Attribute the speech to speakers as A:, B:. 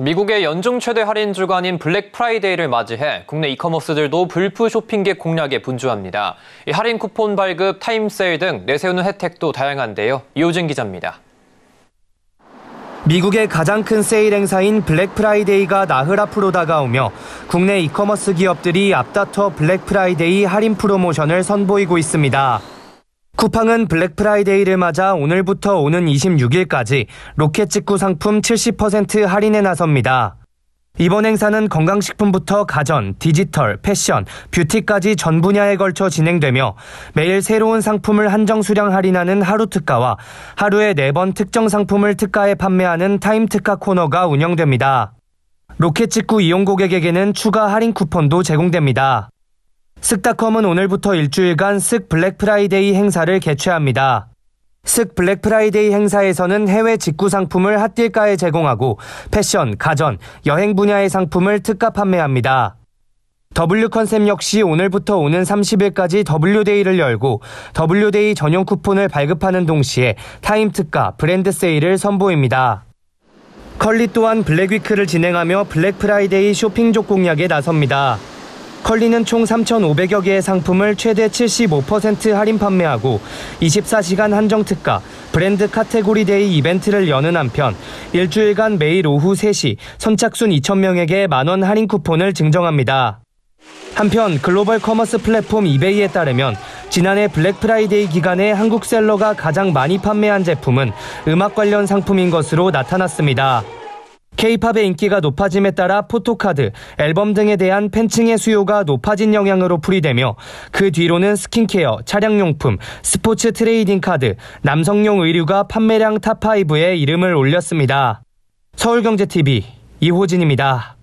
A: 미국의 연중 최대 할인 주간인 블랙 프라이데이를 맞이해 국내 이커머스들도 불프 쇼핑객 공략에 분주합니다. 할인 쿠폰 발급, 타임세일 등 내세우는 혜택도 다양한데요. 이호진 기자입니다.
B: 미국의 가장 큰 세일 행사인 블랙 프라이데이가 나흘 앞으로 다가오며 국내 이커머스 기업들이 앞다퉈 블랙 프라이데이 할인 프로모션을 선보이고 있습니다. 쿠팡은 블랙 프라이데이를 맞아 오늘부터 오는 26일까지 로켓 직구 상품 70% 할인에 나섭니다. 이번 행사는 건강식품부터 가전, 디지털, 패션, 뷰티까지 전 분야에 걸쳐 진행되며 매일 새로운 상품을 한정 수량 할인하는 하루 특가와 하루에 4번 특정 상품을 특가에 판매하는 타임 특가 코너가 운영됩니다. 로켓 직구 이용 고객에게는 추가 할인 쿠폰도 제공됩니다. 쓱닷컴은 오늘부터 일주일간 쓱 블랙프라이데이 행사를 개최합니다. 쓱 블랙프라이데이 행사에서는 해외 직구 상품을 핫딜가에 제공하고 패션, 가전, 여행 분야의 상품을 특가 판매합니다. W컨셉 역시 오늘부터 오는 30일까지 W데이를 열고 W데이 전용 쿠폰을 발급하는 동시에 타임 특가, 브랜드 세일을 선보입니다. 컬리 또한 블랙위크를 진행하며 블랙프라이데이 쇼핑족 공략에 나섭니다. 컬리는 총 3,500여 개의 상품을 최대 75% 할인 판매하고 24시간 한정 특가 브랜드 카테고리 데이 이벤트를 여는 한편 일주일간 매일 오후 3시 선착순 2,000명에게 만원 할인 쿠폰을 증정합니다. 한편 글로벌 커머스 플랫폼 이베이에 따르면 지난해 블랙 프라이데이 기간에 한국 셀러가 가장 많이 판매한 제품은 음악 관련 상품인 것으로 나타났습니다. 케이팝의 인기가 높아짐에 따라 포토카드, 앨범 등에 대한 팬층의 수요가 높아진 영향으로 풀이되며 그 뒤로는 스킨케어, 차량용품, 스포츠 트레이딩 카드, 남성용 의류가 판매량 탑5에 이름을 올렸습니다. 서울경제TV 이호진입니다.